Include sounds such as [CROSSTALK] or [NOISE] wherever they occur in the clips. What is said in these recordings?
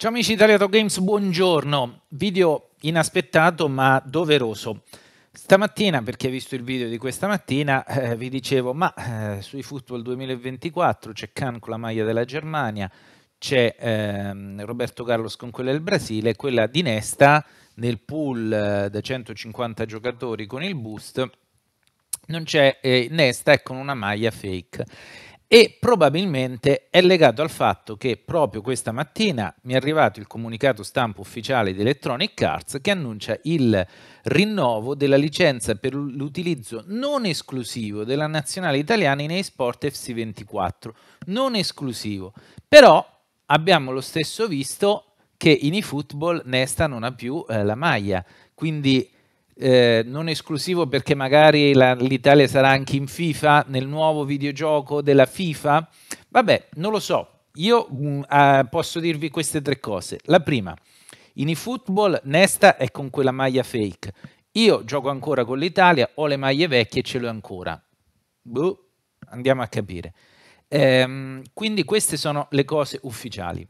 Ciao amici di Italiato Games, buongiorno. Video inaspettato ma doveroso. Stamattina, perché visto il video di questa mattina, [LAUGHS] eh, vi dicevo, ma eh, sui Football 2024 c'è Can con la maglia della Germania, c'è ehm, Roberto Carlos con quella del Brasile, quella di Nesta nel pool eh, da 150 giocatori con il boost, non c'è eh, Nesta e con una maglia fake e probabilmente è legato al fatto che proprio questa mattina mi è arrivato il comunicato stampa ufficiale di Electronic Arts che annuncia il rinnovo della licenza per l'utilizzo non esclusivo della nazionale italiana in eSport FC24. Non esclusivo, però abbiamo lo stesso visto che in eFootball Nesta non ha più eh, la maglia, quindi eh, non esclusivo perché magari l'Italia sarà anche in FIFA, nel nuovo videogioco della FIFA? Vabbè, non lo so. Io mh, mm, ah, eh, posso dirvi queste tre cose. La prima, in eFootball Nesta è con quella maglia fake. Io gioco ancora con l'Italia, ho le maglie vecchie e ce le ho ancora. Buh, andiamo a capire. Ehm, quindi queste sono le cose ufficiali.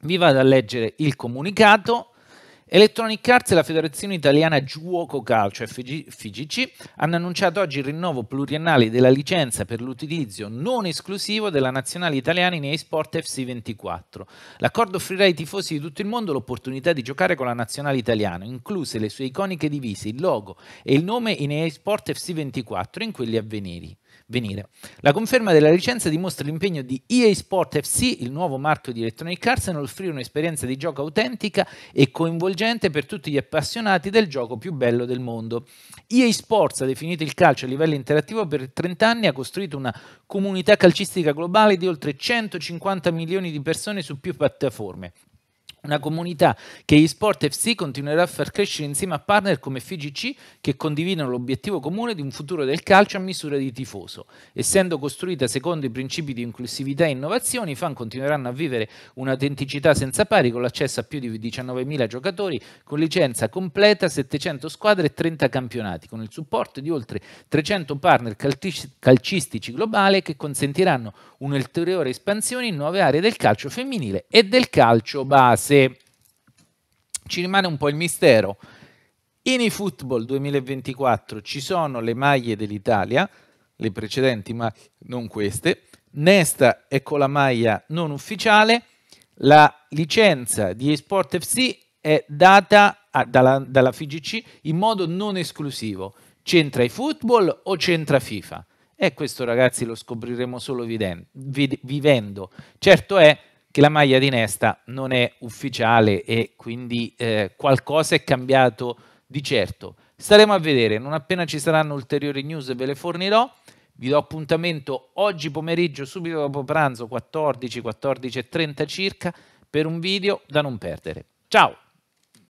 Vi vado a leggere il comunicato Electronic Arts e la Federazione Italiana Giuoco Calcio FG, FGC hanno annunciato oggi il rinnovo pluriennale della licenza per l'utilizzo non esclusivo della nazionale italiana in eSport FC24. L'accordo offrirà ai tifosi di tutto il mondo l'opportunità di giocare con la nazionale italiana, incluse le sue iconiche divise, il logo e il nome in eSport FC24 in quelli a venire. Venire. La conferma della licenza dimostra l'impegno di EA Sport FC, il nuovo marchio di Electronic Arts, nell'offrire un'esperienza di gioco autentica e coinvolgente coinvolgente per tutti gli appassionati del gioco più bello del mondo. EA Sports ha definito il calcio a livello interattivo per 30 anni, ha costruito una comunità calcistica globale di oltre 150 milioni di persone su più piattaforme. Una comunità che gli sport FC continuerà a far crescere insieme a partner come FGC che condividono l'obiettivo comune di un futuro del calcio a misura di tifoso. Essendo costruita secondo i principi di inclusività e innovazione, i fan continueranno a vivere un'autenticità senza pari con l'accesso a più di 19.000 giocatori, con licenza completa, 700 squadre e 30 campionati, con il supporto di oltre 300 partner calcistici globali che consentiranno un'ulteriore espansione in nuove aree del calcio femminile e del calcio base ovviamente ci rimane un po' il mistero. In eFootball 2024 ci sono le maglie dell'Italia, le precedenti ma non queste. Nesta è con la maglia non ufficiale. La licenza di eSport FC è data a, dalla, dalla FIGC in modo non esclusivo. C'entra eFootball o c'entra FIFA? E eh, questo ragazzi lo scopriremo solo vivendo. Certo è che la maglia di Nesta non è ufficiale e quindi eh, qualcosa è cambiato di certo. Staremo a vedere, non appena ci saranno ulteriori news ve le fornirò. Vi do appuntamento oggi pomeriggio, subito dopo pranzo, 14, 14.30 circa, per un video da non perdere. Ciao!